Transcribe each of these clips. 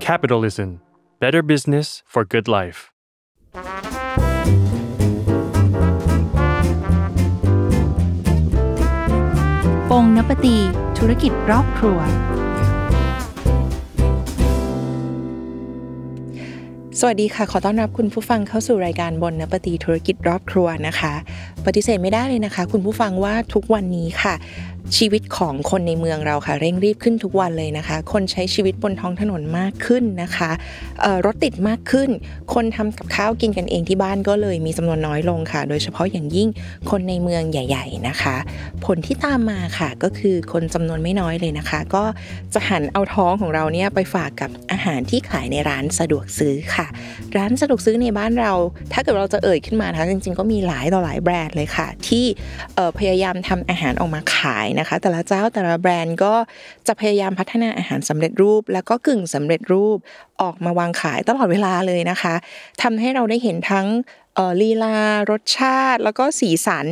Capitalism Better Business for Good Life ปงนปตีธุรกิจรอบครัว สวัสดีค่ะ ขอต้อนรับคุณผู้ฟังเข้าสู่รายการบนนปตีธุรกิจรอบครัวนะคะ ปฏิเสธไม่ได้เลยนะคะ คุณผู้ฟังว่าทุกวันนี้ค่ะชีวิตของคนในเมืองเราค่ะเร่งรีบขึ้นทุกวันเลยนะคะ คนใช้ชีวิตบนท้องถนนมากขึ้นนะคะรถติดมากขึ้น คนทำกับข้าวกินกันเองที่บ้านก็เลยมีจำานวนน้อยลงค่ะ โดยเฉพาะอย่างยิ่งคนในเมืองใหญ่ ๆนะคะ ผลที่ตามมาค่ะก็คือคนจำนวนไม่น้อยเลยนะคะ ก็จะหันเอาท้องของเราเนี่ยไปฝากกับอาหารที่ขายในร้านสะดวกซื้อค่ะ ร้านสะดวกซื้อในบ้านเรา ถ้าเกิดเราจะเอ่ยขึ้นมานะคะจริงๆก็มีหลายต่อหลายแบรนด์เลยค่ะที่พยายามทำอาหารออกมาขายนะคะแต่ละเจ้าแต่ละแบรนด์ก็จะพยายามพัฒนาอาหารสำเร็จรูปแล้วก็กึ่งสำเร็จรูปออกมาวางขายตลอดเวลาเลยนะคะ ทำให้เราได้เห็นทั้งลีลารสชาติแล้วก็สีสัน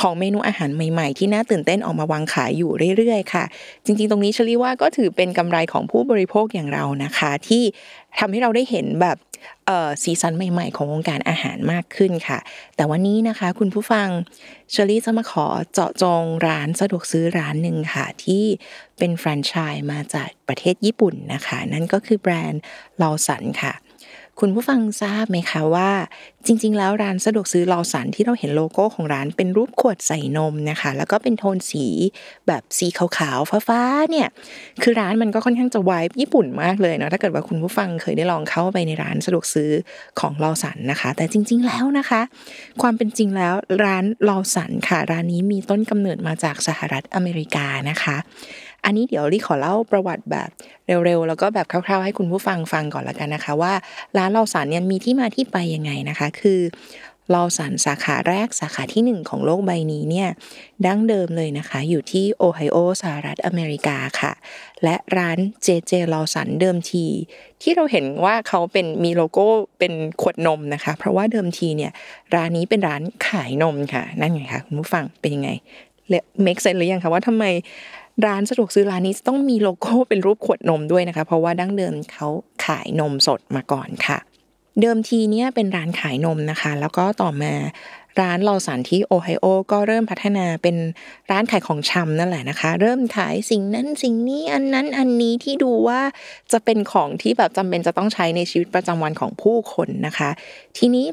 ของเมนูอาหารใหม่ๆ ที่น่าตื่นเต้นออกมาวางขายอยู่เรื่อยๆค่ะ จริงๆตรงนี้ชลีว่าก็ถือเป็นกำไรของผู้บริโภคอย่างเรานะคะ ที่ทำให้เราได้เห็นแบบสีสันใหม่ๆ ของวงการอาหารมากขึ้นค่ะ แต่วันนี้นะคะ คุณผู้ฟังเชอรี่จะมาขอเจาะจงร้านสะดวกซื้อร้านหนึ่งค่ะ ที่เป็นแฟรนไชส์มาจากประเทศญี่ปุ่นนะคะ นั่นก็คือแบรนด์ลอสันค่ะคุณผู้ฟังทราบไหมคะว่าจริงๆแล้วร้านสะดวกซื้อลอสันที่เราเห็นโลโก้ของร้านเป็นรูปขวดใส่นมนะคะ แล้วก็เป็นโทนสีแบบสีขาวๆฟ้าๆเนี่ยคือร้านมันก็ค่อนข้างจะวายญี่ปุ่นมากเลยเนาะถ้าเกิดว่าคุณผู้ฟังเคยได้ลองเข้าไปในร้านสะดวกซื้อของลอสันนะคะ แต่จริงๆแล้วนะคะ ความเป็นจริงแล้วร้านลอสันค่ะ ร้านนี้มีต้นกำเนิดมาจากสหรัฐอเมริกานะคะอันนี้เดี๋ยวรี่ขอเล่าประวัติแบบเร็วๆแล้วก็แบบคร่าว ๆ ให้คุณผู้ฟังฟังก่อนละกันนะคะ ว่า ร้านเราสารเนี่ยมีที่มาที่ไปยังไงนะคะ คือลอสันสาขาแรกสาขาที่1ของโลกใบนี้เนี่ยดั้งเดิมเลยนะคะ อยู่ที่โอไฮโอสหรัฐอเมริกาค่ะและร้านเจเจลอสันเดิมที ที่เราเห็นว่าเขาเป็นมีโลโก้เป็นขวดนมนะคะ เพราะว่าเดิมทีเนี่ย ร้านนี้เป็นร้านขายนมค่ะ นั่นไงคะคุณผู้ฟังเป็นยังไงเมกเซนหรือยังคะว่าทำไมร้านสะดวกซื้อร้านนี้ต้องมีโลโก้เป็นรูปขวดนมด้วยนะคะ เพราะว่าดั้งเดิมเขาขายนมสดมาก่อนค่ะ เดิมทีเนี่ยเป็นร้านขายนมนะคะ แล้วก็ต่อมาร้านลอสันที่โอไฮโอก็เริ่มพัฒนาเป็นร้านขายของชำนั่นแหละนะคะ เริ่มขายสิ่งนั้นสิ่งนี้อันนั้นอันนี้ที่ดูว่าจะเป็นของที่แบบจำเป็นจะต้องใช้ในชีวิตประจำวันของผู้คนนะคะ ทีนี้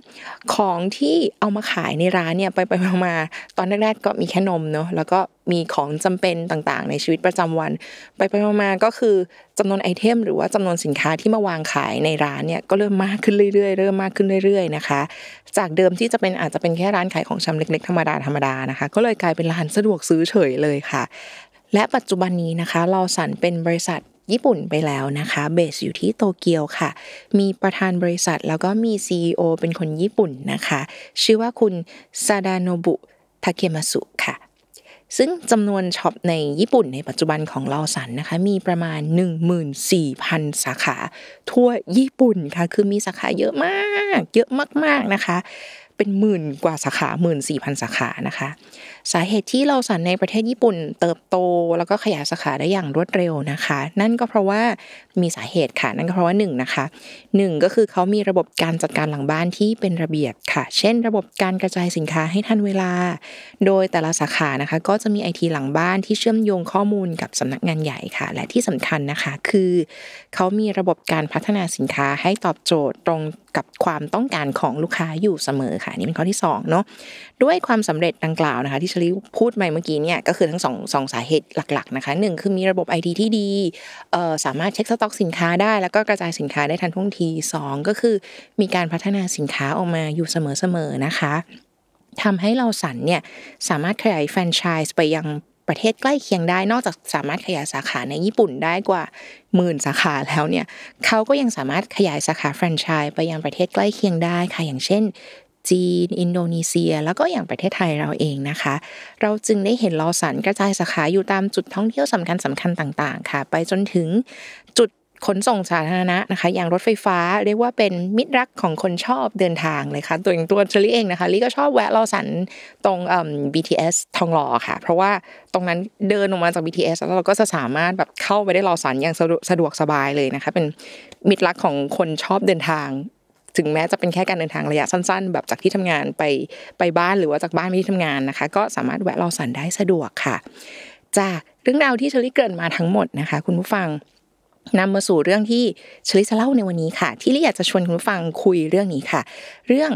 ของที่เอามาขายในร้านเนี่ยไปไปมา ตอนแรกๆก็มีแค่นมเนาะแล้วก็มีของจำเป็นต่างๆ ในชีวิตประจำวัน ไปไปมาก็คือ จำนวนไอเทม หรือว่าจำนวนสินค้าที่มาวางขายในร้านเนี่ยก็เริ่มมากขึ้นเรื่อยๆเริ่มมากขึ้นเรื่อยๆนะคะ จากเดิมที่จะเป็นอาจจะเป็นแค่ร้านขายของชำเล็ก ๆ ธรรมดาธรรมดานะคะก็เลยกลายเป็นร้านสะดวกซื้อเฉยเลยค่ะและปัจจุบันนี้นะคะ เราสันเป็นบริษัทญี่ปุ่นไปแล้วนะคะ เบสอยู่ที่โตเกียวค่ะ มีประธานบริษัทแล้วก็มี CEO เป็นคนญี่ปุ่นนะคะ ชื่อว่าคุณซาดานบุทาเคมาสุค่ะซึ่งจำนวนช็อปในญี่ปุ่นในปัจจุบันของลอสันนะคะมีประมาณ14,000 สาขา ทั่วญี่ปุ่นค่ะ คือมีสาขาเยอะมาก เยอะมาก ๆ นะคะ เป็นหมื่นกว่าสาขา14,000 สาขานะคะสาเหตุที่เราสันในประเทศญี่ปุ่น เติบโต แล้วก็ขยายสาขาได้อย่างรวดเร็วนะคะ นั่นก็เพราะว่ามีสาเหตุค่ะนั่นก็เพราะว่า1นนะคะ1 ก็คือเขามีระบบการจัดการหลังบ้านที่เป็นระเบียบค่ะ เช่น ระบบการกระจายสินค้าให้ทันเวลา โดยแต่ละสาขานะคะก็จะมีไอทีหลังบ้านที่เชื่อมโยงข้อมูลกับสำนักงานใหญ่ค่ะ และที่สำคัญนะคะ คือเขามีระบบการพัฒนาสินค้าให้ตอบโจทย์ตรงกับความต้องการของลูกค้าอยู่เสมอค่ะนี่เป็นข้อที่2เนาะด้วยความสำเร็จดังกล่าวนะคะที่ลีพูดไปเมื่อกี้เนี่ยก็คือทั้งสองสองสาเหตุหลักๆนะคะหนึ่งคือมีระบบไอทีที่ดีสามารถเช็คสต็อกสินค้าได้ แล้วก็กระจายสินค้าได้ทันท่วงทีสองก็คือมีการพัฒนาสินค้าออกมาอยู่เสมอๆนะคะทำให้เราสันเนี่ยสามารถขยายแฟรนไชส์ไปยังประเทศใกล้เคียงได้ นอกจากสามารถขยายสาขาในญี่ปุ่นได้กว่าหมื่นสาขาแล้วเนี่ยเขาก็ยังสามารถขยายสาขาแฟรนไชส์ไปยังประเทศใกล้เคียงได้ค่ะอย่างเช่นจีนอินโดนีเซีย แล้วก็อย่างประเทศไทยเราเองนะคะ เราจึงได้เห็นลอสันกระจายสาขาอยู่ตามจุดท่องเที่ยวสำคัญสำคัญต่างๆค่ะ ไปจนถึงจุดขนส่งสาธารณะนะคะ อย่างรถไฟฟ้าเรียกว่าเป็นมิตรรักของคนชอบเดินทางเลยค่ะตัวเองตัวชลีเองนะคะลีก็ชอบแวะลอสันตรงเอ่อ BTS ทองหล่อค่ะ เพราะว่าตรงนั้นเดินออกมาจาก BTS แล้วเราก็จะสามารถแบบเข้าไปได้ลอสันอย่างสะดวกสบายเลยนะคะเป็นมิตรรักของคนชอบเดินทางถึงแม้จะเป็นแค่การเดินทางระยะสั้นๆ แบบจากที่ทำงานไปไปบ้านหรือว่าจากบ้านไปที่ทำงานนะคะ ก็สามารถแวะรอสันได้สะดวกค่ะ จากเรื่องราวที่เชอรี่เกินมาทั้งหมดนะคะ คุณผู้ฟังนำมาสู่เรื่องที่ชลิจะเล่าในวันนี้ค่ะ ที่ลิอยากจะชวนคุณฟังคุยเรื่องนี้ค่ะ เรื่อง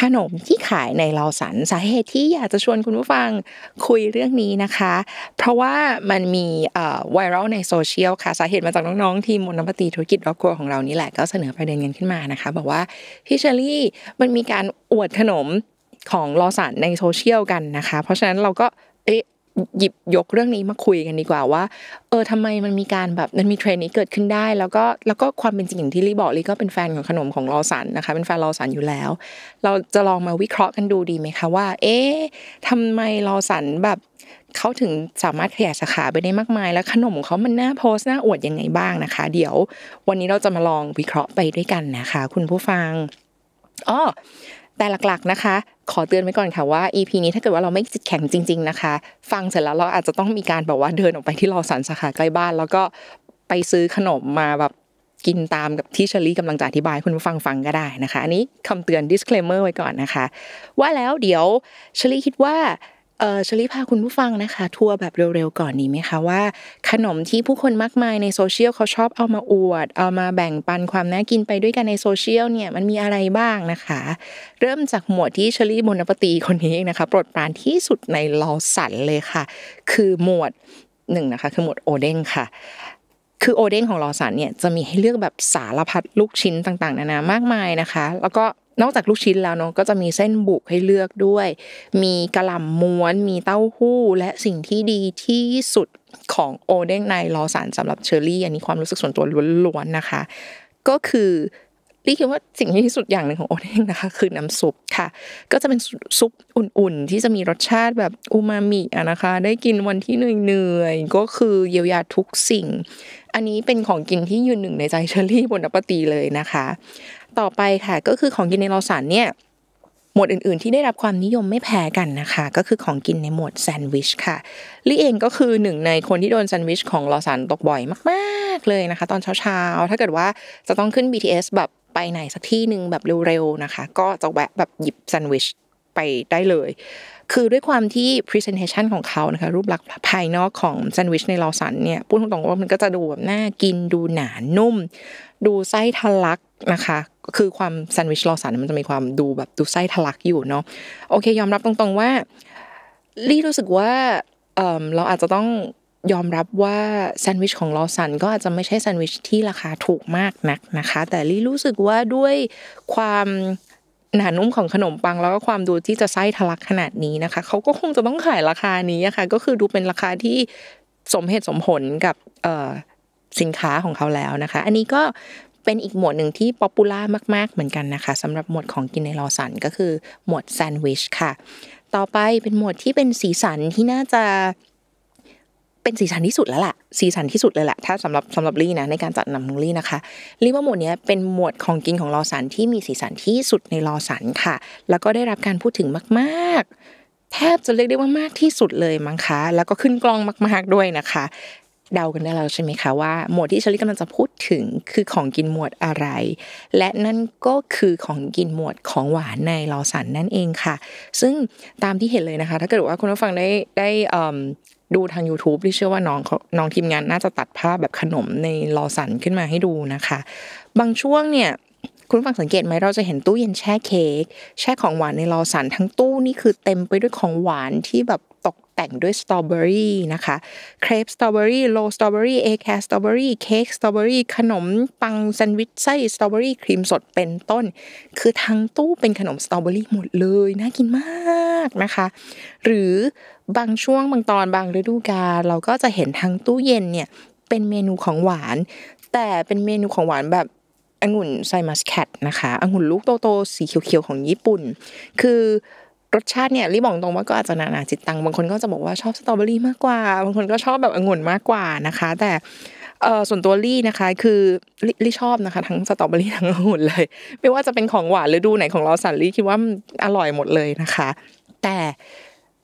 ขนมที่ขายในลอสันสาเหตุที่อยากจะชวนคุณผู้ฟังคุยเรื่องนี้นะคะ เพราะว่ามันมีไวรัลในโซเชียลค่ะสาเหตุมาจากน้องๆทีมมนปฏิธุรกิจรอบครัวของเรานี่แหละก็เสนอประเด็นกันขึ้นมานะคะบอกว่าพี่เชลี่มันมีการอวดขนมของลอสันในโซเชียลกันนะคะ เพราะฉะนั้นเราก็เอ๊ะหยิบยกเรื่องนี้มาคุยกันดีกว่าว่าเออทำไมมันมีการแบบมันมีเทรนนี้เกิดขึ้นได้แล้วก็แล้วก็ความเป็นจริงอย่างที่ลี่บอกลี่ก็เป็นแฟนของขนมของลอสันนะคะ เป็นแฟนลอสันอยู่แล้ว เราจะลองมาวิเคราะห์กันดูดีไหมคะว่า เอ๊ะทำไมลอสันแบบเขาถึงสามารถขยายสาขาไปได้มากมายแล้วขนมของเขามันน่าโพสต์น่าอวดยังไงบ้างนะคะ เดี๋ยววันนี้เราจะมาลองวิเคราะห์ไปด้วยกันนะคะ คุณผู้ฟังอ๋อแต่หลักๆนะคะ ขอเตือนไว้ก่อนค่ะว่า EP นี้ถ้าเกิดว่าเราไม่จิตแข็งจริงๆนะคะ ฟังเสร็จแล้วเราอาจจะต้องมีการแบบว่าเดินออกไปที่รอสันสาขาใกล้บ้านแล้วก็ไปซื้อขนมมาแบบกินตามกับที่เชลรี่กำลังจะอธิบายคุณผู้ฟังฟังก็ได้นะคะ อันนี้คำเตือน disclaimer ไว้ก่อนนะคะ ว่าแล้วเดี๋ยวเชลรี่คิดว่าเออชลิพาคุณผู้ฟังนะคะ ทัวร์แบบเร็วๆก่อนนี้ไหมคะว่าขนมที่ผู้คนมากมายในโซเชียลเขาชอบเอามาอวด เอามาแบ่งปันความน่ากินไปด้วยกันในโซเชียลเนี่ยมันมีอะไรบ้างนะคะ เริ่มจากหมวดที่ชลิบนปตีคนนี้นะคะ โปรดปรานที่สุดในลอสันเลยค่ะ คือหมวดหนึ่งนะคะ คือหมวดโอเด้งค่ะ คือโอเด้งของลอสันเนี่ยจะมีให้เลือกแบบสารพัดลูกชิ้นต่างๆนานามากมายนะคะ แล้วก็นอกจากลูกชิ้นแล้วเนาะก็จะมีเส้นบุกให้เลือกด้วย มีกระหล่ำม้วนมีเต้าหู้ และสิ่งที่ดีที่สุดของโอเด้งในลอสันสำหรับเชอรี่ อันนี้ความรู้สึกส่วนตัวล้วนๆนะคะ ก็คือรี่คิดว่าสิ่งที่ที่สุดอย่างหนึ่งของโอเด้งนะคะ คือน้ำซุปค่ะ ก็จะเป็นซุปอุ่นๆ ที่จะมีรสชาติแบบอูมามิอะนะคะ ได้กินวันที่เหนื่อยๆ ก็คือเยียวยาทุกสิ่ง อันนี้เป็นของกินที่ยืนหนึ่งในใจเชอรี่บนอัปตีเลยนะคะต่อไปค่ะก็คือของกินในรอสันเนี่ยหมวดอื่นๆที่ได้รับความนิยมไม่แพ้กันนะคะ ก็คือของกินในหมวดแซนด์วิชค่ะลี่เองก็คือหนึ่งในคนที่โดนแซนด์วิชของรอสันตกบ่อยมากๆเลยนะคะตอนเช้าๆ ถ้าเกิดว่าจะต้องขึ้น BTS แบบไปไหนสักที่หนึ่งแบบเร็วๆนะคะ ก็จะแวะแบบหยิบแซนด์วิชไปได้เลย คือด้วยความที่ presentation ของเขานะคะรูปลักษณ์ภายนอกของแซนด์วิชในลอสันเนี่ยพูดตรงๆว่ามันก็จะดูแบบน่ากินดูหนานุ่ม ดูไส้ทะลักนะคะคือความแซนด์วิชลอสันมันจะมีความดูแบบดูไส้ทะลักอยู่เนาะโอเค ยอมรับตรงๆว่าลี่รู้สึกว่าเราอาจจะต้องยอมรับว่าแซนด์วิชของลอสันก็อาจจะไม่ใช่แซนด์วิชที่ราคาถูกมากนักนะคะแต่ลี่รู้สึกว่าด้วยความหนานุ่มของขนมปัง แล้วก็ความดูที่จะไส้ทะลักขนาดนี้นะคะเขาก็คงจะต้องขายราคานี้นะคะก็คือดูเป็นราคาที่สมเหตุสมผลกับสินค้าของเขาแล้วนะคะ อันนี้ก็เป็นอีกหมวดหนึ่งที่ป๊อปปูล่ามาก ๆเหมือนกันนะคะสำหรับหมวดของกินในลอสันก็คือหมวดแซนด์วิชค่ะ ต่อไปเป็นหมวดที่เป็นสีสันที่น่าจะเป็นสีสันที่สุดแล้วล่ะสีสันที่สุดเลยแหละ ถ้าสำหรับสำหรับลี่นะในการจัดนำของลี่นะคะลี่ว่าหมวดนี้เป็นหมวดของกินของลอสันที่มีสีสันที่สุดในลอสันค่ะ แล้วก็ได้รับการพูดถึงมากๆ แทบจะเรียกได้ว่ามากที่สุดเลยมั้งคะ แล้วก็ขึ้นกล้องมากๆด้วยนะคะเดากันได้แล้วใช่ไหมคะว่าหมวดที่ชลิกำลังจะพูดถึงคือของกินหมวดอะไร และนั่นก็คือของกินหมวดของหวานในลอสันนั่นเองค่ะ ซึ่งตามที่เห็นเลยนะคะถ้าเกิดว่าคุณผู้ฟังได้ได้ดูทาง YouTube ที่เชื่อว่าน้องน้องทีมงานน่าจะตัดภาพแบบขนมในลอสันขึ้นมาให้ดูนะคะ บางช่วงเนี่ยคุณฟังสังเกตไหมเราจะเห็นตู้เย็นแช่เค้กแช่ของหวานในลอสัน ทั้งตู้นี่คือเต็มไปด้วยของหวานที่แบบตกแต่งด้วยสตรอเบอรี่นะคะ เครปสตรอเบอรี่ โลสตรอเบอรี่ เอแคสตรอเบอรี่ เค้กสตรอเบอรี่ ขนม ปังแซนด์วิชไส้สตรอเบอรี่ครีมสด เป็นต้น คือทั้งตู้เป็นขนมสตรอเบอรี่หมดเลย น่ากินมากนะคะ หรือบางช่วงบางตอนบางฤดูกาลเราก็จะเห็นทั้งตู้เย็นเนี่ย เป็นเมนูของหวาน แต่เป็นเมนูของหวานแบบองุ่นไซมัสแคทนะคะองุ่นลูกโตๆสีเขียวๆ ของญี่ปุ่น คือรสชาติเนี่ยรีบอกตรงว่าก็อาจจะนานาจิตตังบางคนก็จะบอกว่าชอบสตรอเบอรี่มากกว่า บางคนก็ชอบแบบองุ่นมากกว่านะคะ แต่เออส่วนตัวลี่นะคะคือลี่ชอบนะคะ ทั้งสตรอเบอรี่ทั้งองุ่นเลย ไม่ว่าจะเป็นของหวานหรือดูไหนของเราสันลี่คิดว่าอร่อยหมดเลยนะคะ แต่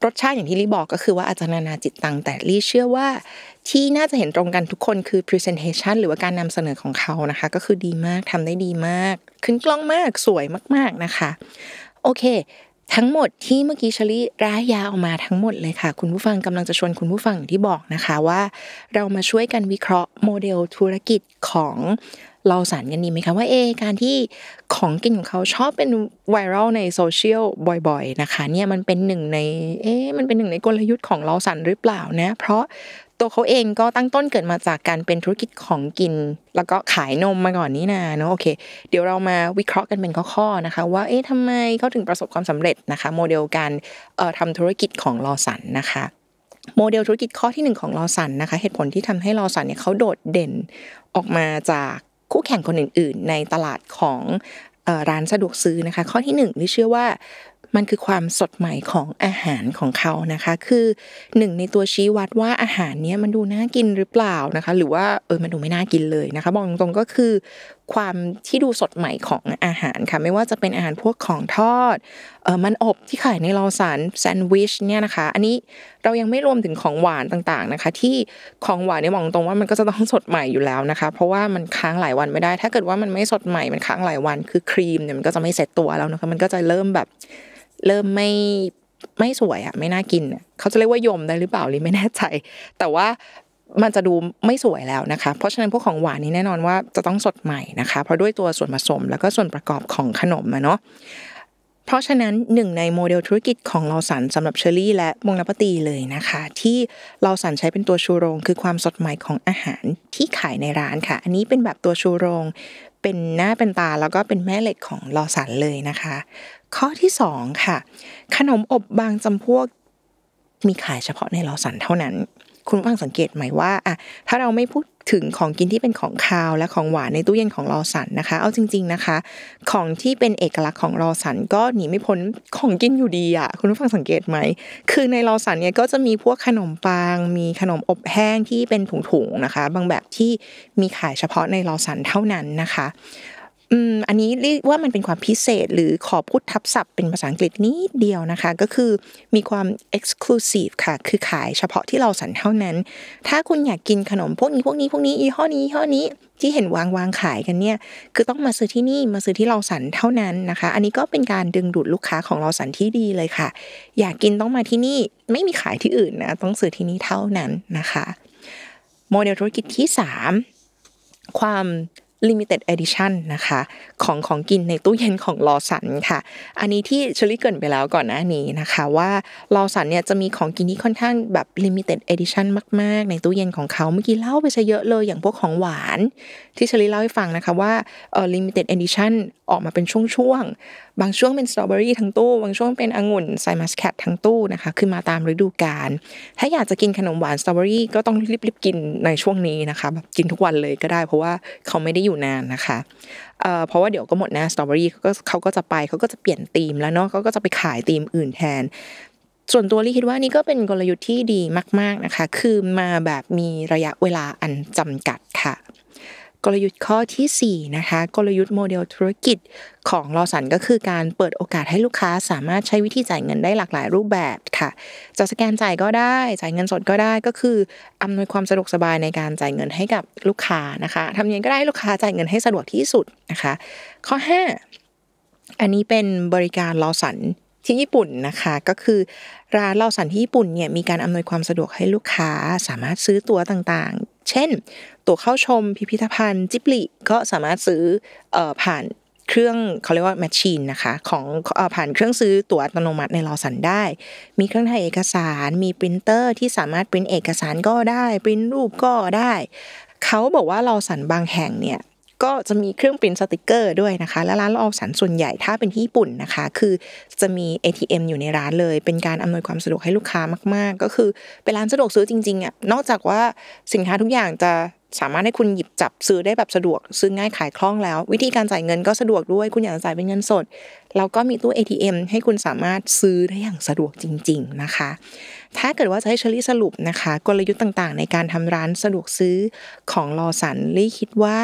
รสชาติอย่างที่ลี่บอกก็คือว่าอาจจะนานาจิตตังแต่ลี่เชื่อว่าที่น่าจะเห็นตรงกันทุกคนคือ presentation หรือว่าการนำเสนอของเขานะคะ ก็คือดีมากทำได้ดีมาก ขึ้นกล้องมากสวยมาก ๆนะคะ โอเคทั้งหมดที่เมื่อกี้ชลีร้ายยาออกมาทั้งหมดเลยค่ะ คุณผู้ฟังกำลังจะชวนคุณผู้ฟังอย่างที่บอกนะคะว่าเรามาช่วยกันวิเคราะห์โมเดลธุรกิจของเราสารกันดีไหมคะว่าเอการที่ของกินของเขาชอบเป็นไวรัลในโซเชียลบ่อยๆนะคะเนี่ยมันเป็นหนึ่งในเอ๊มันเป็นหนึ่งในกลยุทธ์ของเราสันหรือเปล่านะเพราะตัวเขาเองก็ตั้งต้นเกิดมาจากการเป็นธุรกิจของกิน แล้วก็ขายนมมาก่อนนี้นะเนาะโอเคเดี๋ยวเรามาวิเคราะห์กันเป็นข้อๆนะคะว่าเอ๊ะทำไมเขาถึงประสบความสำเร็จนะคะ โมเดลการเอ่อทำธุรกิจของลอสันนะคะ โมเดลธุรกิจข้อที่ 1 ของลอสันนะคะ เหตุผลที่ทำให้ลอสันเนี่ยเขาโดดเด่นออกมาจากคู่แข่งคนอื่นๆในตลาดของร้านสะดวกซื้อนะคะ ข้อที่1นึ่งที่เชื่อว่ามันคือความสดใหม่ของอาหารของเขานะคะ คือหนึ่งในตัวชี้วัดว่าอาหารเนี้ยมันดูน่ากินหรือเปล่านะคะ หรือว่าเออมันดูไม่น่ากินเลยนะคะบอกตรงๆ ก็คือความที่ดูสดใหม่ของอาหารค่ะ ไม่ว่าจะเป็นอาหารพวกของทอดเออมันอบที่ขายในลอสันแซนด์วิชเนี่ยนะคะ อันนี้เรายังไม่รวมถึงของหวานต่างๆนะคะ ที่ของหวานเนี่ยมองตรงว่ามันก็จะต้องสดใหม่อยู่แล้วนะคะ เพราะว่ามันค้างหลายวันไม่ได้ ถ้าเกิดว่ามันไม่สดใหม่ มันค้างหลายวันคือครีมเนี่ยมันก็จะไม่เสร็จตัวแล้วนะคะมันก็จะเริ่มแบบเริ่มไม่ไม่สวยอ่ะไม่น่ากินเขาจะเรียกว่ายมได้หรือเปล่าลิไม่แน่ใจ แต่ว่ามันจะดูไม่สวยแล้วนะคะ เพราะฉะนั้นพวกของหวานนี้แน่นอนว่าจะต้องสดใหม่นะคะ เพราะด้วยตัวส่วนผสมแล้วก็ส่วนประกอบของขนมอะเนาะ เพราะฉะนั้นหนึ่งในโมเดลธุรกิจของลอสันสำหรับเชอรี่และมงลปตีเลยนะคะ ที่ลอสันใช้เป็นตัวชูโรง คือความสดใหม่ของอาหารที่ขายในร้านค่ะ อันนี้เป็นแบบตัวชูโรงเป็นหน้าเป็นตาแล้วก็เป็นแม่เหล็กของลอสันเลยนะคะ ข้อที่2ค่ะ ขนมอบบางจำพวกมีขายเฉพาะในลอสันเท่านั้นคุณฟังสังเกตไหมว่าอ่ะถ้าเราไม่พูดถึงของกินที่เป็นของคาว และของหวานในตู้เย็นของรอสันนะคะ เอาจริง ๆนะคะ ของที่เป็นเอกลักษณ์ของรอสันก็หนีไม่พ้นของกินอยู่ดีอะคุณผู้ฟังสังเกตไหม คือในรอสันเนี่ยก็จะมีพวกขนมปังมีขนมอบแห้งที่เป็นถุงๆนะคะ บางแบบที่มีขายเฉพาะในรอสันเท่านั้นนะคะอืม อันนี้เรียกว่ามันเป็นความพิเศษหรือขอพูดทับศัพท์เป็นภาษาอังกฤษนิดเดียวนะคะ ก็คือมีความ exclusive ค่ะ คือขายเฉพาะที่เราสั่นเท่านั้น ถ้าคุณอยากกินขนมพวกนี้พวกนี้พวกนี้ยี่ห้อนี้ยี่ห้อนี้ที่เห็นวางวางขายกันเนี่ย คือต้องมาซื้อที่นี่ มาซื้อที่เราสันเท่านั้นนะคะ อันนี้ก็เป็นการดึงดูดลูกค้าของเราสันที่ดีเลยค่ะ อยากกินต้องมาที่นี่ไม่มีขายที่อื่นนะต้องซื้อที่นี่เท่านั้นนะคะ โมเดลธุรกิจที่3ความลิมิเต็ดเอดิชันนะคะ ของของกินใน ตู้ เย็นของลอสันค่ะ อันนี้ที่เชลิเกินไปแล้วก่อนหน้านี้นะคะว่าลอสันเนี่ยจะมีของกินที่ ค่อนข้างแบบลิมิเต็ดเอดิชันมากๆ ใน ตู้ เย็นของเขาเมื่อกี้ เล่าไปซะเยอะเลยอย่างพวกของหวาน ที่เชลิ เล่าให้ฟัง นะคะ ว่าเออลิมิเต็ดเอดิชันออกมาเป็นช่วงๆ บางช่วงเป็นสตรอเบอรี่ทั้งตู้ บางช่วงเป็นองุ่นไซมัสแคททั้งตู้นะคะคือมาตามฤดูกาล ถ้าอยากจะกินขนมหวานสตรอเบอรี่ก็ต้องรีบๆกินในช่วงนี้นะคะแบบกินทุกวันเลยก็ได้ เพราะว่าเขาไม่ได้อยู่นานนะคะ เพราะว่าเดี๋ยวก็หมดนะ สตรอเบอรี่เขาก็เขาก็จะไปเขาก็จะเปลี่ยนธีมแล้วเนาะ เขาก็จะไปขายธีมอื่นแทน ส่วนตัวลี่คิดว่านี่ก็เป็นกลยุทธ์ที่ดีมากๆนะคะ คือมาแบบมีระยะเวลาอันจำกัดค่ะกลยุทธ์ข้อที่4นะคะกลยุทธ์โมเดลธุรกิจของลอสันก็คือการเปิดโอกาสให้ลูกค้าสามารถใช้วิธีจ่ายเงินได้หลากหลายรูปแบบค่ะจะสแกนจ่ายก็ได้ จ่ายเงินสดก็ได้ก็คืออำนวยความสะดวกสบายในการจ่ายเงินให้กับลูกค้านะคะทำยังไงก็ได้ลูกค้าจ่ายเงินให้สะดวกที่สุดนะคะข้อ5อันนี้เป็นบริการลอสันที่ญี่ปุ่นนะคะ ก็คือร้านเ่าสันที่ญี่ปุ่นเนี่ยมีการอำนวยความสะดวกให้ลูกค้า สามารถซื้อตั๋วต่างๆ เช่น ตั๋วเข้าชมพิพิธภัณฑ์จิบลิก็สามารถซื้อผ่านเครื่องเขาเรียกว่าแมชชีนนะคะของผ่านเครื่องซื้อตั๋วอัตโนมัติในลอสันได้ มีเครื่องถ่ายเอกสารมีปรินเตอร์ ที่สามารถปรินเอกสารก็ได้ปรินรูปก็ได้เขาบอกว่าลอสันบางแห่งเนี่ยก็จะมีเครื่องปริ้นสติกเกอร์ด้วยนะคะและร้านลออสันส่วนใหญ่ถ้าเป็นที่ญี่ปุ่นนะคะ คือจะมี ATM อยู่ในร้านเลย เป็นการอำนวยความสะดวกให้ลูกค้ามากๆ ก็คือเป็นร้านสะดวกซื้อจริงๆอ่ะนอกจากว่าสินค้าทุกอย่างจะสามารถให้คุณหยิบจับซื้อได้แบบสะดวก ซื้อง่ายขายคล่องแล้ว วิธีการจ่ายเงินก็สะดวกด้วยคุณอยากจ่ายเป็นเงินสดแล้วก็มีตู้ ATM ให้คุณสามารถซื้อได้อย่างสะดวกจริง ๆนะคะ ถ้าเกิดว่าจะให้เชลี่สรุปนะคะ กลยุทธ์ต่างๆ ในการทำร้านสะดวกซื้อของลอสันลี่คิดว่า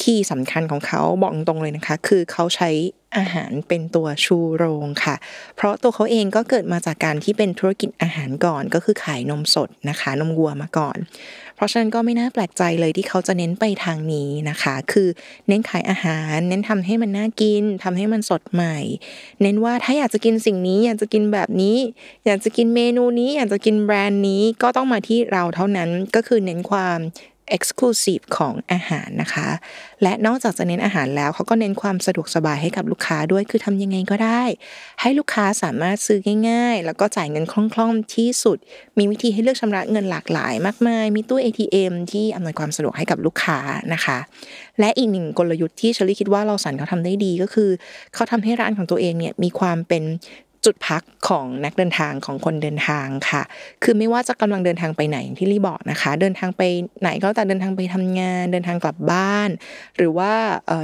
คีย์สำคัญของเขาบอกตรงเลยนะคะ คือเขาใช้อาหารเป็นตัวชูโรงค่ะ เพราะตัวเขาเองก็เกิดมาจากการที่เป็นธุรกิจอาหารก่อนก็คือขายนมสดนะคะนมวัวมาก่อน เพราะฉะนั้นก็ไม่น่าแปลกใจเลยที่เขาจะเน้นไปทางนี้นะคะ คือเน้นขายอาหาร เน้นทำให้มันน่ากินทำให้มันสดใหม่ เน้นว่าถ้าอยากจะกินสิ่งนี้อยากจะกินแบบนี้ อยากจะกินเมนูนี้ อยากจะกินแบรนด์นี้ก็ต้องมาที่เราเท่านั้นก็คือเน้นความ Exclusive ของอาหารนะคะ และนอกจากจะเน้นอาหารแล้วเขาก็เน้นความสะดวกสบายให้กับลูกค้าด้วยคือทำยังไงก็ได้ ให้ลูกค้าสามารถซื้อง่าย ๆ แล้วก็จ่ายเงินคล่อง ๆที่สุด มีวิธีให้เลือกชำระเงินหลากหลาย มากมายมีตู้ ATM ที่อำนวยความสะดวกให้กับลูกค้านะคะ และอีกหนึ่งกลยุทธ์ที่เชลี่คิดว่าเราสันเขาทำได้ดีก็คือเขาทำให้ร้านของตัวเองเนี่ยมีความเป็นจุดพักของนักเดินทางของคนเดินทางค่ะคือไม่ว่าจะกำลังเดินทางไปไหนที่รีบอกนะคะเดินทางไปไหนก็แต่เดินทางไปทำงานเดินทางกลับบ้าน หรือว่า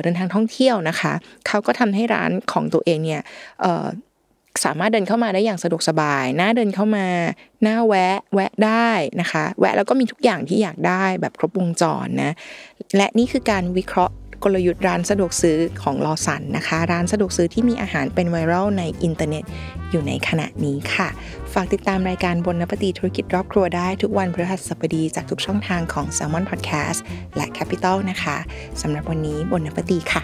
เดินทางท่องเที่ยวนะคะเขาก็ทำให้ร้านของตัวเองเนี่ยสามารถเดินเข้ามาได้อย่างสะดวกสบายหน้าเดินเข้ามาหน้าแวะแวะได้นะคะแวะแล้วก็มีทุกอย่างที่อยากได้แบบครบวงจรนะและนี่คือการวิเคราะห์กลยุทธ์ร้านสะดวกซื้อของลอสันนะคะ ร้านสะดวกซื้อที่มีอาหารเป็นไวรัลในอินเทอร์เน็ต อยู่ในขณะนี้ค่ะ ฝากติดตามรายการบนนปฏิธุรกิจรอบครัวได้ทุกวันพฤหัสบดีจากทุกช่องทางของ s ซ l m o n Podcast และ Capital นะคะสำหรับวันนี้บนนปฏิค่ะ